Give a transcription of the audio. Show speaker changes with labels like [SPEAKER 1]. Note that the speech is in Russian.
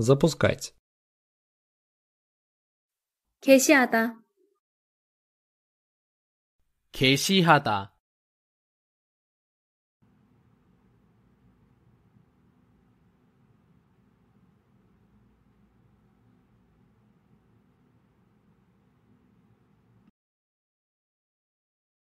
[SPEAKER 1] запускать. 게시하다 게시하다